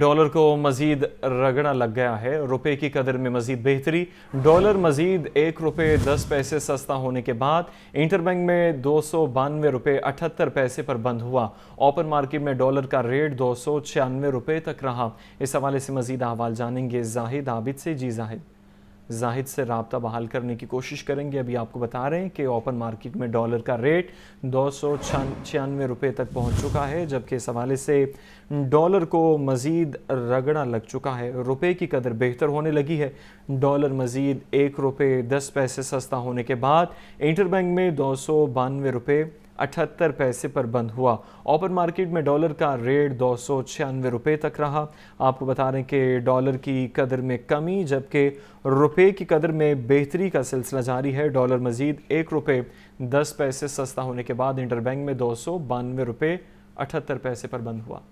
dollar को मजीद रगड़ा लग गया है रुपए की कदर में मजीद बेहतरी डॉलर मजीद एक रुपये दस पैसे सस्ता होने के बाद इंटरबैंक में दो सौ बानवे रुपये अठहत्तर पैसे पर बंद हुआ ओपन मार्केट में डॉलर का रेट दो सौ छियानवे रुपये तक रहा इस हवाले से मजीद अहवाल जानेंगे जाहिद आबिद से जी जाहिद जाहिद से रबता बहाल करने की कोशिश करेंगे अभी आपको बता रहे हैं कि ओपन मार्केट में डॉलर का रेट दो सौ छियानवे रुपये तक पहुंच चुका है जबकि इस हवाले से डॉलर को मज़ीद रगड़ा लग चुका है रुपए की कदर बेहतर होने लगी है डॉलर मज़ीद एक रुपये दस पैसे सस्ता होने के बाद इंटरबैंक में दो सौ बानवे रुपये अठहत्तर पैसे पर बंद हुआ ओपन मार्केट में डॉलर का रेट दो सौ छियानवे रुपये तक रहा आपको बता हैं कि डॉलर की कदर में कमी जबकि रुपये की कदर में बेहतरी का सिलसिला जारी है डॉलर मजीद एक रुपये दस पैसे सस्ता होने के बाद इंटरबैंक में दो सौ बानवे रुपये अठहत्तर पैसे पर बंद हुआ